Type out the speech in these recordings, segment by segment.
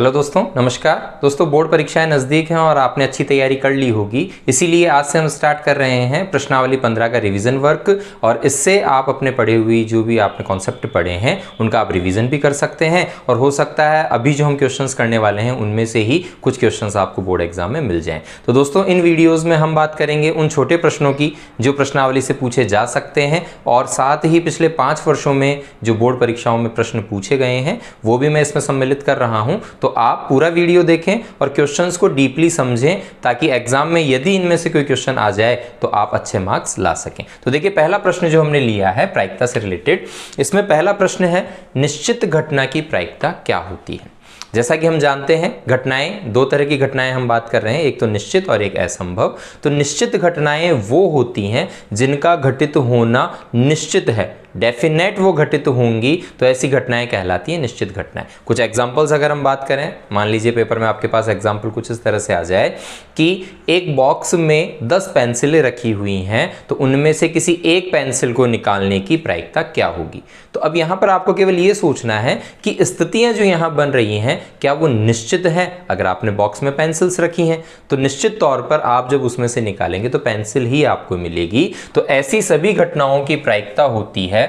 Hello दोस्तों नमस्कार दोस्तों बोर्ड परीक्षाएं नज़दीक हैं और आपने अच्छी तैयारी कर ली होगी इसीलिए आज से हम स्टार्ट कर रहे हैं प्रश्नावली पंद्रह का रिवीजन वर्क और इससे आप अपने पढ़े हुई जो भी आपने कॉन्सेप्ट पढ़े हैं उनका आप रिवीजन भी कर सकते हैं और हो सकता है अभी जो हम क्वेश्चन करने वाले हैं उनमें से ही कुछ क्वेश्चन आपको बोर्ड एग्जाम में मिल जाएँ तो दोस्तों इन वीडियोज़ में हम बात करेंगे उन छोटे प्रश्नों की जो प्रश्नावली से पूछे जा सकते हैं और साथ ही पिछले पाँच वर्षों में जो बोर्ड परीक्षाओं में प्रश्न पूछे गए हैं वो भी मैं इसमें सम्मिलित कर रहा हूँ तो आप पूरा वीडियो देखें और क्वेश्चंस को डीपली समझें ताकि एग्जाम में यदि इनमें से कोई क्वेश्चन आ जाए तो आप अच्छे मार्क्स ला सकें तो देखिए पहला प्रश्न जो हमने लिया है प्रायिकता से रिलेटेड इसमें पहला प्रश्न है निश्चित घटना की प्रायिकता क्या होती है जैसा कि हम जानते हैं घटनाएं दो तरह की घटनाएं हम बात कर रहे हैं एक तो निश्चित और एक असंभव तो निश्चित घटनाएं वो होती हैं जिनका घटित होना निश्चित है डेफिनेट वो घटित होंगी तो ऐसी घटनाएं कहलाती हैं निश्चित घटनाएं कुछ एग्जांपल्स अगर हम बात करें मान लीजिए पेपर में आपके पास एग्जाम्पल कुछ इस तरह से आ जाए कि एक बॉक्स में दस पेंसिलें रखी हुई हैं तो उनमें से किसी एक पेंसिल को निकालने की प्रायिकता क्या होगी तो अब यहाँ पर आपको केवल ये सोचना है कि स्थितियाँ जो यहाँ बन रही हैं क्या वो निश्चित है अगर आपने बॉक्स में पेंसिल्स रखी हैं तो निश्चित तौर पर आप जब उसमें से निकालेंगे तो पेंसिल ही आपको मिलेगी तो ऐसी सभी घटनाओं की प्रायिकता होती है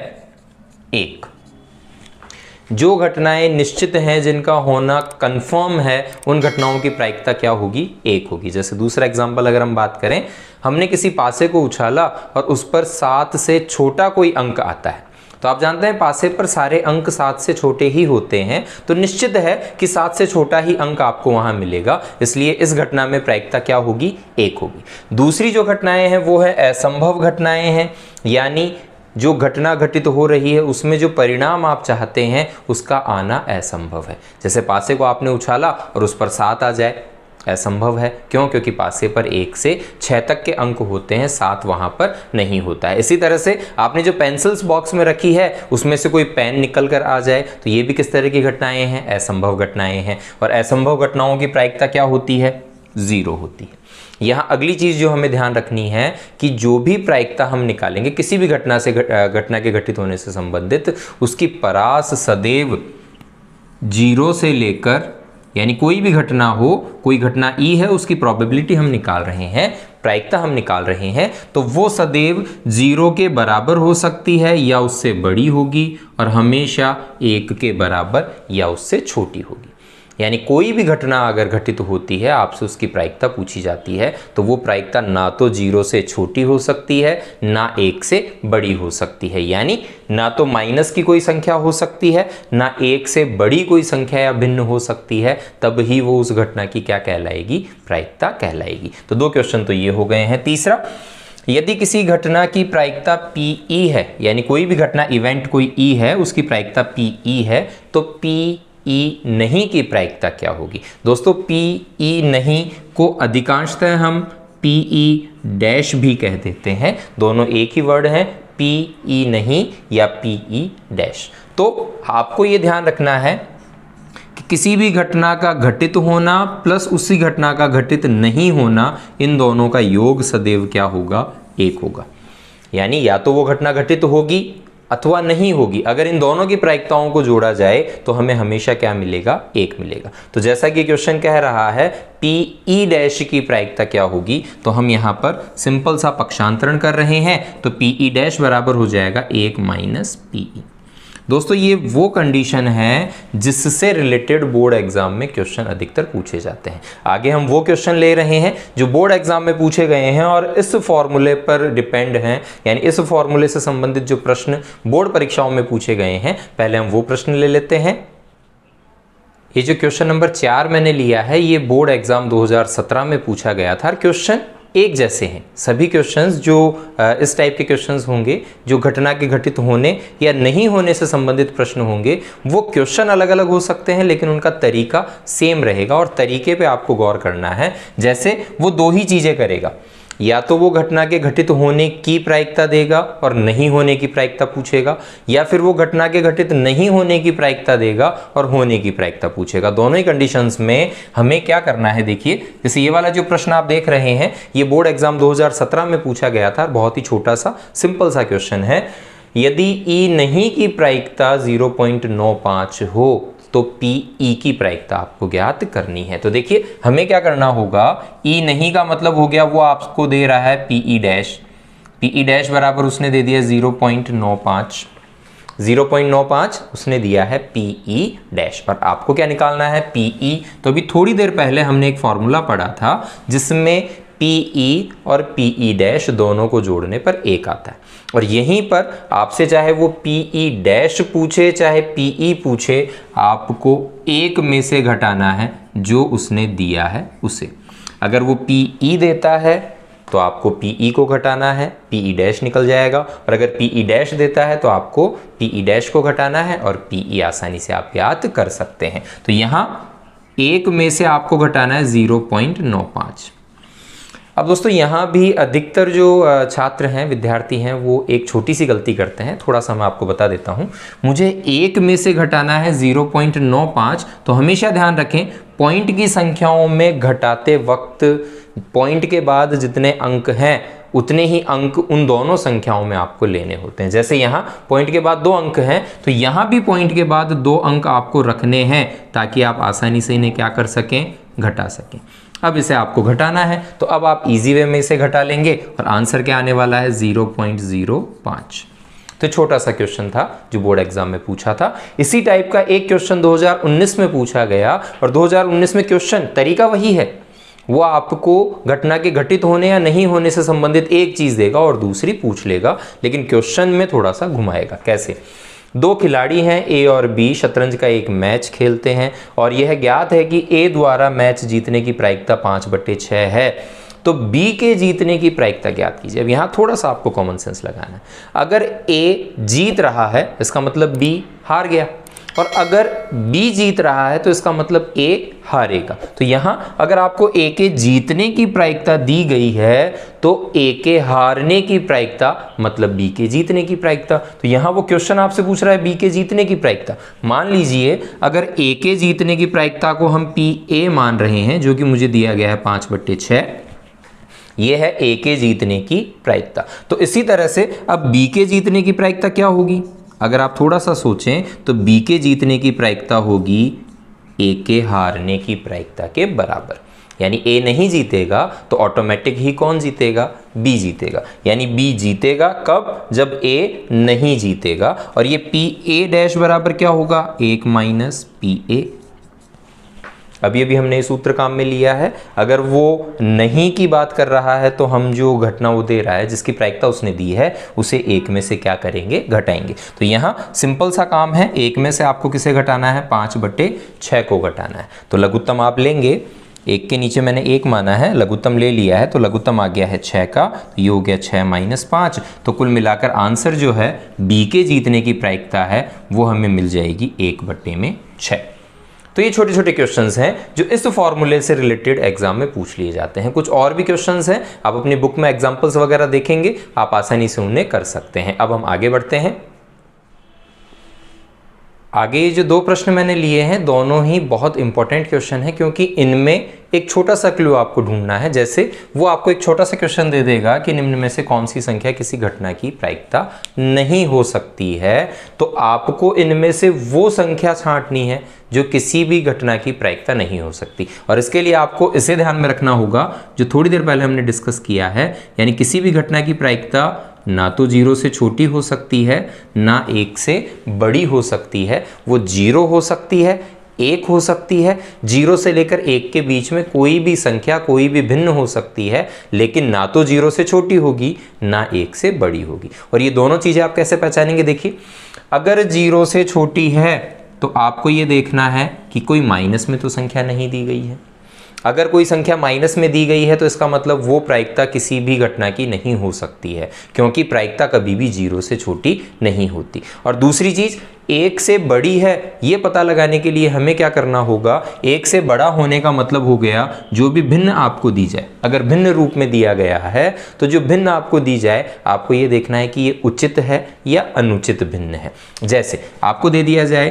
एक जो घटनाएं निश्चित हैं जिनका होना कंफर्म है उन घटनाओं की प्रायिकता क्या होगी एक होगी जैसे दूसरा एग्जाम्पल अगर हम बात करें हमने किसी पासे को उछाला और उस पर सात से छोटा कोई अंक आता है तो आप जानते हैं पासे पर सारे अंक सात से छोटे ही होते हैं तो निश्चित है कि सात से छोटा ही अंक आपको वहां मिलेगा इसलिए इस घटना में प्रायिकता क्या होगी एक होगी दूसरी जो घटनाएं हैं वो है असंभव घटनाएं हैं यानी जो घटना घटित हो रही है उसमें जो परिणाम आप चाहते हैं उसका आना असंभव है जैसे पासे को आपने उछाला और उस पर सात आ जाए असंभव है क्यों क्योंकि पासे पर एक से छः तक के अंक होते हैं सात वहाँ पर नहीं होता है इसी तरह से आपने जो पेंसिल्स बॉक्स में रखी है उसमें से कोई पेन निकल कर आ जाए तो ये भी किस तरह की घटनाएं हैं असंभव घटनाएं हैं और असंभव घटनाओं की प्रायिकता क्या होती है ज़ीरो होती है यहाँ अगली चीज़ जो हमें ध्यान रखनी है कि जो भी प्रायिकता हम निकालेंगे किसी भी घटना से घटना के घटित होने से संबंधित उसकी परास सदैव जीरो से लेकर यानी कोई भी घटना हो कोई घटना ई है उसकी प्रोबेबिलिटी हम निकाल रहे हैं प्रायिकता हम निकाल रहे हैं तो वो सदैव जीरो के बराबर हो सकती है या उससे बड़ी होगी और हमेशा एक के बराबर या उससे छोटी होगी यानी कोई भी घटना अगर घटित तो होती है आपसे उसकी प्रायिकता पूछी जाती है तो वो प्रायिकता ना तो जीरो से छोटी हो सकती है ना एक से बड़ी हो सकती है यानी ना तो माइनस की कोई संख्या हो सकती है ना एक से बड़ी कोई संख्या या भिन्न हो सकती है तब ही वो उस घटना की क्या कहलाएगी प्रायिकता कहलाएगी तो दो क्वेश्चन तो ये हो गए हैं तीसरा यदि किसी घटना की प्रायिकता पी ई e है यानी कोई भी घटना इवेंट कोई ई e है उसकी प्रायिकता पी ई e है तो पी ई नहीं की प्रायिकता क्या होगी दोस्तों पी ई नहीं को अधिकांशतः हम पी ई डैश भी कह देते हैं दोनों एक ही वर्ड है पी ई नहीं या पी ई डैश तो आपको ये ध्यान रखना है कि किसी भी घटना का घटित होना प्लस उसी घटना का घटित नहीं होना इन दोनों का योग सदैव क्या होगा एक होगा यानी या तो वो घटना घटित होगी अथवा नहीं होगी अगर इन दोनों की प्रायिकताओं को जोड़ा जाए तो हमें हमेशा क्या मिलेगा एक मिलेगा तो जैसा कि क्वेश्चन कह रहा है पी ई डैश की प्रायिकता क्या होगी तो हम यहाँ पर सिंपल सा पक्षांतरण कर रहे हैं तो पी ई डैश बराबर हो जाएगा एक माइनस पी ई दोस्तों ये वो कंडीशन है जिससे रिलेटेड बोर्ड एग्जाम में क्वेश्चन अधिकतर पूछे जाते हैं आगे हम वो क्वेश्चन ले रहे हैं जो बोर्ड एग्जाम में पूछे गए हैं और इस फॉर्मूले पर डिपेंड हैं यानी इस फॉर्मूले से संबंधित जो प्रश्न बोर्ड परीक्षाओं में पूछे गए हैं पहले हम वो प्रश्न ले लेते हैं ये जो क्वेश्चन नंबर चार मैंने लिया है ये बोर्ड एग्जाम 2017 में पूछा गया था क्वेश्चन एक जैसे हैं सभी क्वेश्चंस जो इस टाइप के क्वेश्चंस होंगे जो घटना के घटित होने या नहीं होने से संबंधित प्रश्न होंगे वो क्वेश्चन अलग अलग हो सकते हैं लेकिन उनका तरीका सेम रहेगा और तरीके पे आपको गौर करना है जैसे वो दो ही चीज़ें करेगा या तो वो घटना के घटित होने की प्रायिकता देगा और नहीं होने की प्रायिकता पूछेगा या फिर वो घटना के घटित नहीं होने की प्रायिकता देगा और होने की प्रायिकता पूछेगा दोनों ही कंडीशंस में हमें क्या करना है देखिए जैसे ये वाला जो प्रश्न आप देख रहे हैं ये बोर्ड एग्जाम 2017 में पूछा गया था बहुत ही छोटा सा सिंपल सा क्वेश्चन है यदि ई e नहीं की प्रायिकता 0.95 हो तो पी ई e की प्रायिकता आपको ज्ञात करनी है तो देखिए हमें क्या करना होगा ई e नहीं का मतलब हो गया वो आपको दे रहा है P E dash P E dash बराबर उसने दे दिया जीरो पॉइंट नौ पांच जीरो पॉइंट नौ पांच उसने दिया है पी ई डैश पर आपको क्या निकालना है पी ई e। तो अभी थोड़ी देर पहले हमने एक फॉर्मूला पढ़ा था जिसमें पी ई और पी ई डैश दोनों को जोड़ने पर एक आता है और यहीं पर आपसे चाहे वो पी ई डैश पूछे चाहे पी ई पूछे आपको एक में से घटाना है जो उसने दिया है उसे अगर वो पी ई देता है तो आपको पी ई को घटाना है पी ई डैश निकल जाएगा और अगर पी ई डैश देता है तो आपको पी ई डैश को घटाना है और पी ई आसानी से आप याद कर सकते हैं तो यहाँ एक में से आपको घटाना है ज़ीरो पॉइंट नौ पाँच अब दोस्तों यहाँ भी अधिकतर जो छात्र हैं विद्यार्थी हैं वो एक छोटी सी गलती करते हैं थोड़ा सा मैं आपको बता देता हूँ मुझे एक में से घटाना है 0.95 तो हमेशा ध्यान रखें पॉइंट की संख्याओं में घटाते वक्त पॉइंट के बाद जितने अंक हैं उतने ही अंक उन दोनों संख्याओं में आपको लेने होते हैं जैसे यहाँ पॉइंट के बाद दो अंक हैं तो यहाँ भी पॉइंट के बाद दो अंक आपको रखने हैं ताकि आप आसानी से इन्हें क्या कर सकें घटा सकें अब इसे आपको घटाना है तो अब आप इजी वे में इसे घटा लेंगे और आंसर क्या आने वाला है 0.05 तो छोटा सा क्वेश्चन था जो बोर्ड एग्जाम में पूछा था इसी टाइप का एक क्वेश्चन 2019 में पूछा गया और 2019 में क्वेश्चन तरीका वही है वो आपको घटना के घटित होने या नहीं होने से संबंधित एक चीज़ देगा और दूसरी पूछ लेगा लेकिन क्वेश्चन में थोड़ा सा घुमाएगा कैसे दो खिलाड़ी हैं ए और बी शतरंज का एक मैच खेलते हैं और यह ज्ञात है कि ए द्वारा मैच जीतने की प्रायिकता पाँच बट्टे छः है तो बी के जीतने की प्रायिकता ज्ञात कीजिए अब यहाँ थोड़ा सा आपको कॉमन सेंस लगाना है अगर ए जीत रहा है इसका मतलब बी हार गया और अगर बी जीत रहा है तो इसका मतलब ए हारेगा तो यहां अगर आपको ए के जीतने की प्रायिकता दी गई है तो ए के हारने की प्रायिकता मतलब बी के जीतने की प्रायिकता तो यहां वो क्वेश्चन आपसे पूछ रहा है बी के जीतने की प्रायिकता मान लीजिए अगर ए के जीतने की प्रायिकता को हम पी ए मान रहे हैं जो कि मुझे दिया गया है पांच बट्टे छ यह है ए के जीतने की प्रायिकता तो इसी तरह से अब बी के जीतने की प्रायिकता क्या होगी अगर आप थोड़ा सा सोचें तो बी के जीतने की प्रायिकता होगी ए के हारने की प्रायिकता के बराबर यानी ए नहीं जीतेगा तो ऑटोमेटिक ही कौन जीतेगा बी जीतेगा यानी बी जीतेगा कब जब ए नहीं जीतेगा और ये पी ए डैश बराबर क्या होगा एक माइनस पी ए अभी अभी हमने सूत्र काम में लिया है अगर वो नहीं की बात कर रहा है तो हम जो घटना वो दे रहा है जिसकी प्रायिकता उसने दी है उसे एक में से क्या करेंगे घटाएंगे तो यहाँ सिंपल सा काम है एक में से आपको किसे घटाना है पाँच बट्टे छः को घटाना है तो लघुत्तम आप लेंगे एक के नीचे मैंने एक माना है लघुत्तम ले लिया है तो लघुत्तम आ गया है छः का तो ये हो गया छः माइनस पाँच तो कुल मिलाकर आंसर जो है बी के जीतने की प्रायिकता है वो हमें मिल जाएगी एक बट्टे में छः तो ये छोटे छोटे क्वेश्चन हैं जो इस फॉर्मूले से रिलेटेड एग्जाम में पूछ लिए जाते हैं कुछ और भी क्वेश्चन हैं आप अपनी बुक में एग्जाम्पल्स वगैरह देखेंगे आप आसानी से उन्हें कर सकते हैं अब हम आगे बढ़ते हैं आगे ये जो दो प्रश्न मैंने लिए हैं दोनों ही बहुत इंपॉर्टेंट क्वेश्चन है क्योंकि इनमें एक छोटा सा क्लू आपको ढूंढना है जैसे वो आपको एक छोटा सा क्वेश्चन दे देगा कि निम्न में से कौन सी संख्या किसी घटना की प्रायिकता नहीं हो सकती है तो आपको इनमें से वो संख्या छांटनी है जो किसी भी घटना की प्रायिकता नहीं हो सकती और इसके लिए आपको इसे ध्यान में रखना होगा जो थोड़ी देर पहले हमने डिस्कस किया है यानी किसी भी घटना की प्रायिकता ना तो जीरो से छोटी हो सकती है ना एक से बड़ी हो सकती है वो जीरो हो सकती है एक हो सकती है जीरो से लेकर एक के बीच में कोई भी संख्या कोई भी भिन्न हो सकती है लेकिन ना तो जीरो से छोटी होगी ना एक से बड़ी होगी और ये दोनों चीज़ें आप कैसे पहचानेंगे देखिए अगर जीरो से छोटी है तो आपको ये देखना है कि कोई माइनस में तो संख्या नहीं दी गई है अगर कोई संख्या माइनस में दी गई है तो इसका मतलब वो प्रायिकता किसी भी घटना की नहीं हो सकती है क्योंकि प्रायिकता कभी भी जीरो से छोटी नहीं होती और दूसरी चीज़ एक से बड़ी है ये पता लगाने के लिए हमें क्या करना होगा एक से बड़ा होने का मतलब हो गया जो भी भिन्न आपको दी जाए अगर भिन्न रूप में दिया गया है तो जो भिन्न आपको दी जाए आपको ये देखना है कि ये उचित है या अनुचित भिन्न है जैसे आपको दे दिया जाए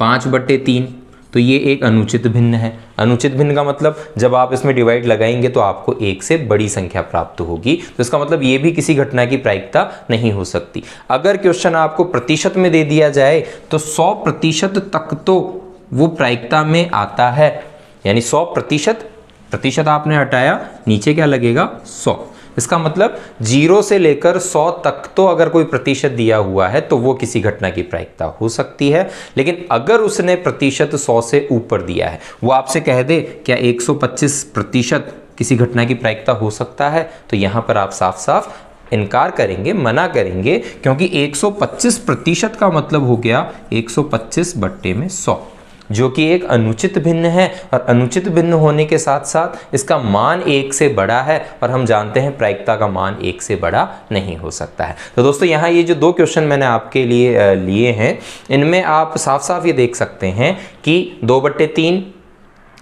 पाँच बट्टे तीन तो ये एक अनुचित भिन्न है अनुचित भिन्न का मतलब जब आप इसमें डिवाइड लगाएंगे तो आपको एक से बड़ी संख्या प्राप्त होगी तो इसका मतलब ये भी किसी घटना की प्रायिकता नहीं हो सकती अगर क्वेश्चन आपको प्रतिशत में दे दिया जाए तो सौ प्रतिशत तक तो वो प्रायिकता में आता है यानी सौ प्रतिशत प्रतिशत आपने हटाया नीचे क्या लगेगा सौ इसका मतलब जीरो से लेकर सौ तक तो अगर कोई प्रतिशत दिया हुआ है तो वो किसी घटना की प्रायिकता हो सकती है लेकिन अगर उसने प्रतिशत सौ से ऊपर दिया है वो आपसे कह दे क्या पच्चीस प्रतिशत किसी घटना की प्रायिकता हो सकता है तो यहाँ पर आप साफ साफ इनकार करेंगे मना करेंगे क्योंकि 125 प्रतिशत का मतलब हो गया 125 बट्टे में 100 जो कि एक अनुचित भिन्न है और अनुचित भिन्न होने के साथ साथ इसका मान एक से बड़ा है और हम जानते हैं प्रायिकता का मान एक से बड़ा नहीं हो सकता है तो दोस्तों यहाँ ये जो दो क्वेश्चन मैंने आपके लिए लिए हैं इनमें आप साफ साफ ये देख सकते हैं कि दो बट्टे तीन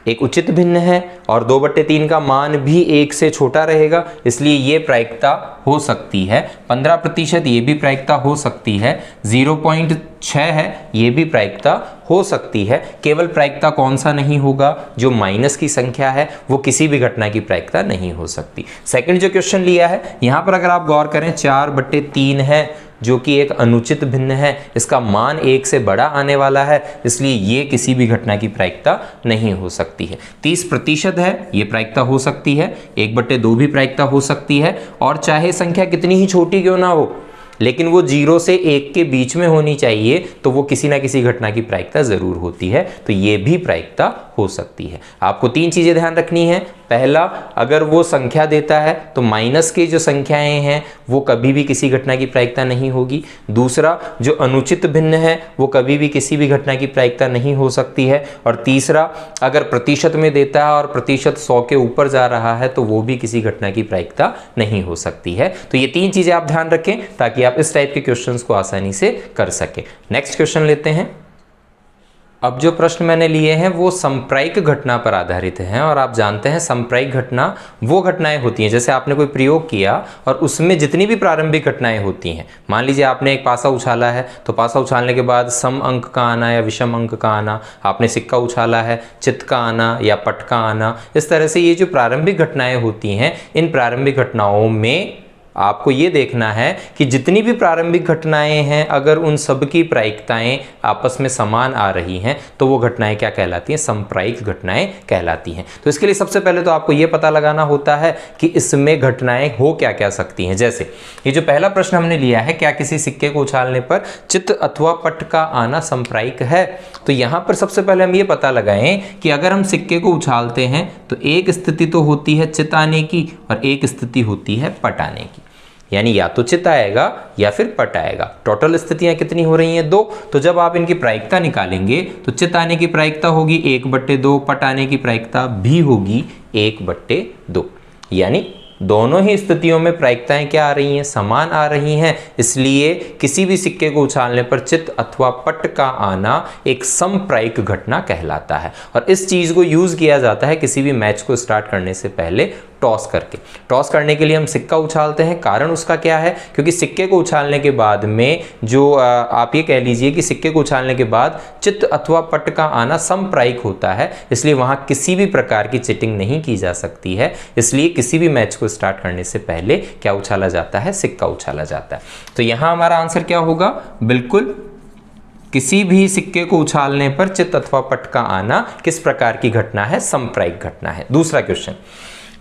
एक उचित भिन्न है और दो बट्टे तीन का मान भी एक से छोटा रहेगा इसलिए ये प्रायिकता हो सकती है पंद्रह प्रतिशत ये भी प्रायिकता हो सकती है जीरो पॉइंट छः है ये भी प्रायिकता हो सकती है केवल प्रायिकता कौन सा नहीं होगा जो माइनस की संख्या है वो किसी भी घटना की प्रायिकता नहीं हो सकती सेकंड जो क्वेश्चन लिया है यहाँ पर अगर आप गौर करें चार बट्टे तीन है जो कि एक अनुचित भिन्न है इसका मान एक से बड़ा आने वाला है इसलिए ये किसी भी घटना की प्रायिकता नहीं हो सकती है तीस प्रतिशत है ये प्रायिकता हो सकती है एक बट्टे दो भी प्रायिकता हो सकती है और चाहे संख्या कितनी ही छोटी क्यों ना हो लेकिन वो जीरो से एक के बीच में होनी चाहिए तो वो किसी ना किसी घटना की प्रायिकता ज़रूर होती है तो ये भी प्रायिकता हो सकती है आपको तीन चीज़ें ध्यान रखनी है पहला अगर वो संख्या देता है तो माइनस की जो संख्याएं हैं वो कभी भी किसी घटना की प्रायिकता नहीं होगी दूसरा जो अनुचित भिन्न है वो कभी भी किसी भी घटना की प्रायिकता नहीं हो सकती है और तीसरा अगर प्रतिशत में देता है और प्रतिशत सौ के ऊपर जा रहा है तो वो भी किसी घटना की प्रायिकता नहीं हो सकती है तो ये तीन चीज़ें आप ध्यान रखें ताकि आप इस टाइप के क्वेश्चन को आसानी से कर सकें नेक्स्ट क्वेश्चन लेते हैं अब जो प्रश्न मैंने लिए हैं वो संप्रायिक घटना पर आधारित हैं और आप जानते हैं संप्रायिक घटना वो घटनाएं होती हैं जैसे आपने कोई प्रयोग किया और उसमें जितनी भी प्रारंभिक घटनाएं होती हैं मान लीजिए आपने एक पासा उछाला है तो पासा उछालने के बाद सम अंक का आना या विषम अंक का आना आपने सिक्का उछाला है चित्त का आना या पट का आना इस तरह से ये जो प्रारंभिक घटनाएँ होती हैं इन प्रारंभिक घटनाओं में आपको ये देखना है कि जितनी भी प्रारंभिक घटनाएं हैं अगर उन सब की प्रायिकताएं आपस में समान आ रही हैं तो वो घटनाएं क्या कहलाती हैं संप्रायिक घटनाएं कहलाती हैं तो इसके लिए सबसे पहले तो आपको ये पता लगाना होता है कि इसमें घटनाएं हो क्या क्या सकती हैं जैसे ये जो पहला प्रश्न हमने लिया है क्या किसी सिक्के को उछालने पर चित्त अथवा पट का आना संप्रायिक है तो यहाँ पर सबसे पहले हम ये पता लगाएं कि अगर हम सिक्के को उछालते हैं तो एक स्थिति तो होती है चित आने की और एक स्थिति होती है पट आने की यानी या तो चित आएगा या फिर पट आएगा टोटल स्थितियां कितनी हो रही हैं दो तो जब आप इनकी प्रायिकता निकालेंगे तो चित आने की प्रायिकता होगी एक बट्टे दो पट आने की प्रायिकता भी होगी एक बट्टे दो यानी दोनों ही स्थितियों में प्रायिकताएं क्या आ रही हैं समान आ रही हैं इसलिए किसी भी सिक्के को उछालने पर चित्त अथवा पट का आना एक समप्रायिक घटना कहलाता है और इस चीज़ को यूज़ किया जाता है किसी भी मैच को स्टार्ट करने से पहले टॉस करके टॉस करने के लिए हम सिक्का उछालते हैं कारण उसका क्या है क्योंकि सिक्के को उछालने के बाद में जो आप ये कह लीजिए कि सिक्के को उछालने के बाद चित्त अथवा पट का आना संप्रायिक होता है इसलिए वहाँ किसी भी प्रकार की चिटिंग नहीं की जा सकती है इसलिए किसी भी मैच को स्टार्ट करने से पहले क्या उछाला जाता है सिक्का उछाला जाता है तो यहाँ हमारा आंसर क्या होगा बिल्कुल किसी भी सिक्के को उछालने पर चित अथवा पट का आना किस प्रकार की घटना है संप्रायिक घटना है दूसरा क्वेश्चन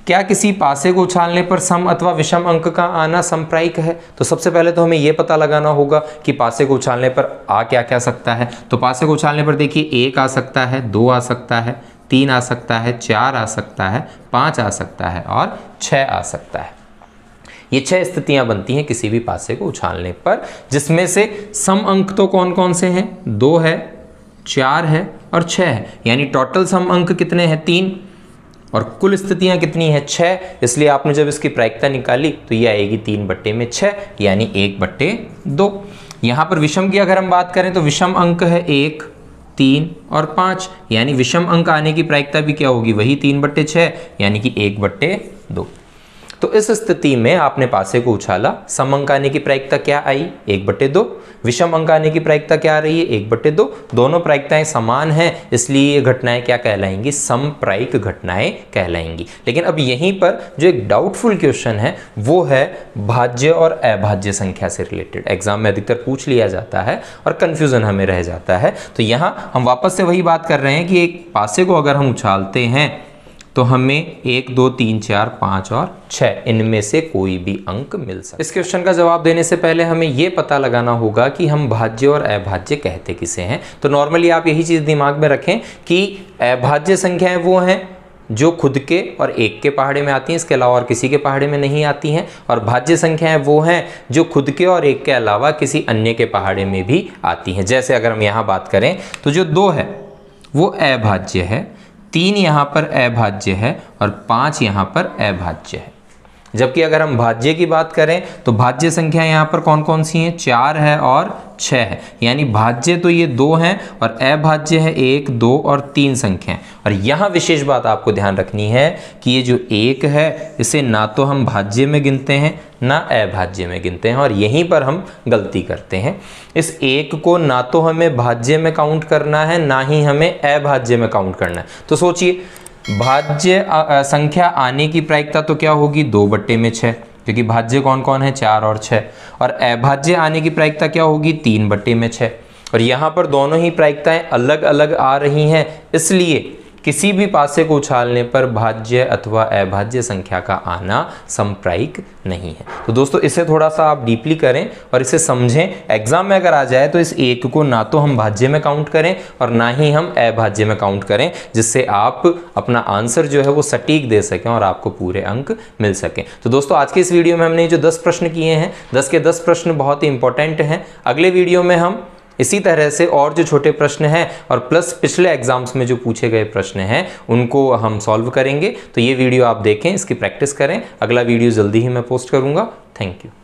क्या किसी पासे को उछालने पर सम अथवा विषम अंक का आना संप्रायिक है तो सबसे पहले तो हमें यह पता लगाना होगा कि पासे को उछालने पर आ क्या क्या सकता है तो पासे को उछालने पर देखिए एक आ सकता है दो आ सकता है तीन आ सकता है चार आ सकता है पाँच आ सकता है और छः आ सकता है ये छह स्थितियां बनती हैं किसी भी पासे को उछालने पर जिसमें से सम अंक तो कौन कौन से हैं दो है चार है और छह है यानी टोटल सम अंक कितने हैं तीन और कुल स्थितियां कितनी है छः इसलिए आपने जब इसकी प्रायिकता निकाली तो ये आएगी तीन बट्टे में छः यानी एक बट्टे दो यहाँ पर विषम की अगर हम बात करें तो विषम अंक है एक तीन और पाँच यानी विषम अंक आने की प्रायिकता भी क्या होगी वही तीन बट्टे छः यानी कि एक बट्टे दो तो इस स्थिति में आपने पासे को उछाला सम अंक आने की प्रायिकता क्या आई एक बटे दो विषम अंक आने की प्रायिकता क्या आ रही है एक बटे दो दोनों प्रायिकताएं समान हैं इसलिए ये घटनाएं क्या कहलाएंगी समप्रायिक घटनाएं कहलाएंगी लेकिन अब यहीं पर जो एक डाउटफुल क्वेश्चन है वो है भाज्य और अभाज्य संख्या से रिलेटेड एग्जाम में अधिकतर पूछ लिया जाता है और कन्फ्यूज़न हमें रह जाता है तो यहाँ हम वापस से वही बात कर रहे हैं कि एक पासे को अगर हम उछालते हैं तो हमें एक दो तीन चार पाँच और छः इनमें से कोई भी अंक मिल सकता इस क्वेश्चन का जवाब देने से पहले हमें ये पता लगाना होगा कि हम भाज्य और अभाज्य कहते किसे हैं तो नॉर्मली आप यही चीज़ दिमाग में रखें कि अभाज्य संख्याएं है वो हैं जो खुद के और एक के पहाड़े में आती हैं इसके अलावा और किसी के पहाड़े में नहीं आती हैं और भाज्य संख्याएं वो हैं जो खुद के और एक के अलावा किसी अन्य के पहाड़े में भी आती हैं जैसे अगर हम यहाँ बात करें तो जो दो है वो अभाज्य है तीन यहाँ पर अभाज्य है और पाँच यहाँ पर अभाज्य है जबकि अगर हम भाज्य की बात करें तो भाज्य संख्या यहाँ पर कौन कौन सी हैं चार है और छः है यानी भाज्य तो ये दो हैं और अभाज्य है एक दो और तीन संख्या और यहाँ विशेष बात आपको ध्यान रखनी है कि ये जो एक है इसे ना तो हम भाज्य में गिनते हैं ना अभाज्य में गिनते हैं और यहीं पर हम गलती करते हैं इस एक को ना तो हमें भाज्य में काउंट करना है ना ही हमें अभाज्य में काउंट करना है तो सोचिए भाज्य संख्या आने की प्रायिकता तो क्या होगी दो बट्टे में छः क्योंकि भाज्य कौन कौन है चार और छः और अभाज्य आने की प्रायिकता क्या होगी तीन बट्टे में छः और यहाँ पर दोनों ही प्रायिकताएं अलग अलग आ रही हैं इसलिए किसी भी पासे को उछालने पर भाज्य अथवा अभाज्य संख्या का आना संप्रायिक नहीं है तो दोस्तों इसे थोड़ा सा आप डीपली करें और इसे समझें एग्जाम में अगर आ जाए तो इस एक को ना तो हम भाज्य में काउंट करें और ना ही हम अभाज्य में काउंट करें जिससे आप अपना आंसर जो है वो सटीक दे सकें और आपको पूरे अंक मिल सकें तो दोस्तों आज के इस वीडियो में हमने जो दस प्रश्न किए हैं दस के दस प्रश्न बहुत ही इंपॉर्टेंट हैं अगले वीडियो में हम इसी तरह से और जो छोटे प्रश्न हैं और प्लस पिछले एग्जाम्स में जो पूछे गए प्रश्न हैं उनको हम सॉल्व करेंगे तो ये वीडियो आप देखें इसकी प्रैक्टिस करें अगला वीडियो जल्दी ही मैं पोस्ट करूँगा थैंक यू